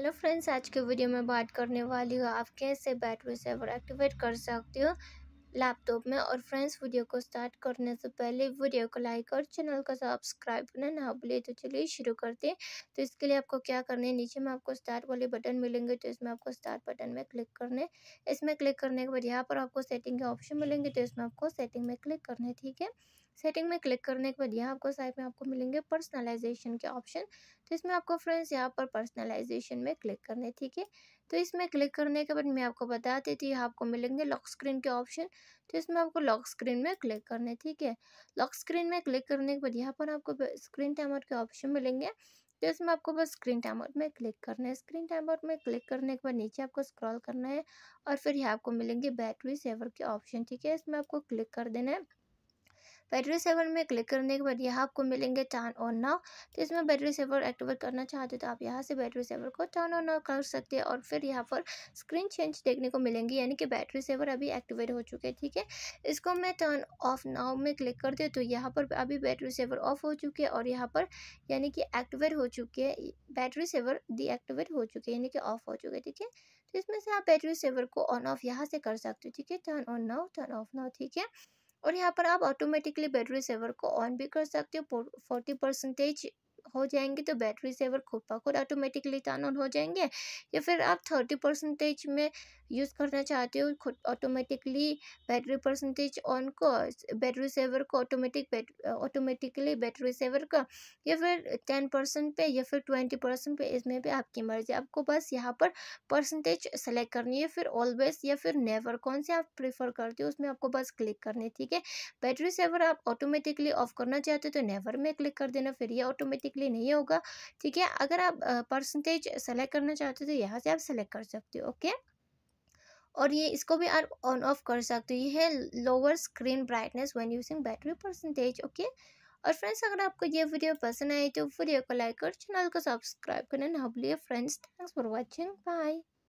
hello friends आज के video में बात करने वाली हूँ आप कैसे बैटरी सेवर एक्टिवेट कर सकते हो लैपटॉप में और फ्रेंड्स वीडियो को स्टार्ट करने से पहले वीडियो को लाइक और चैनल को सब्सक्राइब करना ना भूलिए तो चलिए शुरू करते हैं तो इसके लिए आपको क्या करना है नीचे में आपको स्टार्ट वाले बटन मिलेंगे तो इसमें आपको स्टार्ट बटन में क्लिक करने इसमें क्लिक करने के बाद यहाँ पर आपको सेटिंग के ऑप्शन मिलेंगे तो इसमें आपको सेटिंग में क्लिक करना है ठीक है सेटिंग में क्लिक करने के बाद यहाँ आपको साइड में आपको मिलेंगे पर्सनलाइजेशन के ऑप्शन तो इसमें आपको फ्रेंड्स यहाँ पर पर्सनलाइजेशन में क्लिक करने ठीक है तो इसमें क्लिक करने के बाद मैं आपको बता देती हूँ आपको मिलेंगे लॉक स्क्रीन के ऑप्शन तो इसमें आपको लॉक स्क्रीन में क्लिक करने ठीक है लॉक स्क्रीन में क्लिक करने के बाद यहाँ पर आपको स्क्रीन टाइमर के ऑप्शन मिलेंगे तो इसमें आपको बस स्क्रीन टाइम आउट में क्लिक करना है स्क्रीन टाइम आउट में क्लिक करने के बाद नीचे आपको स्क्रॉल करना है और फिर यहाँ आपको मिलेंगे बैटरी सेवर के ऑप्शन ठीक है इसमें आपको क्लिक कर देना है बैटरी सेवर में क्लिक करने के बाद यहाँ आपको मिलेंगे टर्न ऑन नाउ तो इसमें बैटरी सेवर एक्टिवेट करना चाहते हो तो आप यहाँ से बैटरी सेवर को टर्न ऑन नाउ कर सकते हैं और फिर यहाँ पर स्क्रीन चेंज देखने को मिलेंगी यानी कि बैटरी सेवर अभी एक्टिवेट हो चुके हैं ठीक है इसको मैं टर्न ऑफ नाउ में क्लिक कर दे तो यहाँ पर अभी बैटरी सेवर ऑफ हो चुके हैं और यहाँ पर यानी कि एक्टिवेट हो चुके हैं बैटरी सेवर डीएक्टिवेट हो चुके हैं यानी कि ऑफ हो चुके ठीक है तो इसमें से आप बैटरी सेवर को ऑन ऑफ यहाँ से कर सकते हो ठीक है turn on now turn off now ठीक है और यहाँ पर आप ऑटोमेटिकली बैटरी सेवर को ऑन भी कर सकते हो फोर्टी परसेंटेज हो जाएंगे तो बैटरी सेवर खुद ब खुद ऑटोमेटिकली टर्न ऑन हो जाएंगे या फिर आप थर्टी परसेंटेज में यूज़ करना चाहते हो खुद ऑटोमेटिकली बैटरी परसेंटेज ऑन को बैटरी सेवर को ऑटोमेटिक ऑटोमेटिकली बैटरी सेवर का या फिर टेन परसेंट पे या फिर ट्वेंटी परसेंट पे इसमें भी आपकी मर्ज़ी आपको बस यहाँ पर परसेंटेज सेलेक्ट करनी है फिर ऑलवेज या फिर नेवर कौन से आप प्रीफर करते हो उसमें आपको बस क्लिक करनी है ठीक है बैटरी सेवर आप ऑटोमेटिकली ऑफ करना चाहते हो तो नेवर में क्लिक कर देना फिर ये ऑटोमेटिकली लिए नहीं होगा ठीक है अगर आप परसेंटेज सेलेक्ट करना चाहते हो तो यहाँ से आप सेलेक्ट कर सकते हो ओके और ये इसको भी आप ऑन ऑफ कर सकते हो ये है lower screen brightness when using battery percentage okay और फ्रेंड्स अगर आपको ये वीडियो पसंद आए तो वीडियो को लाइक और चैनल को सब्सक्राइब करना ना भूलिए friends thanks for watching bye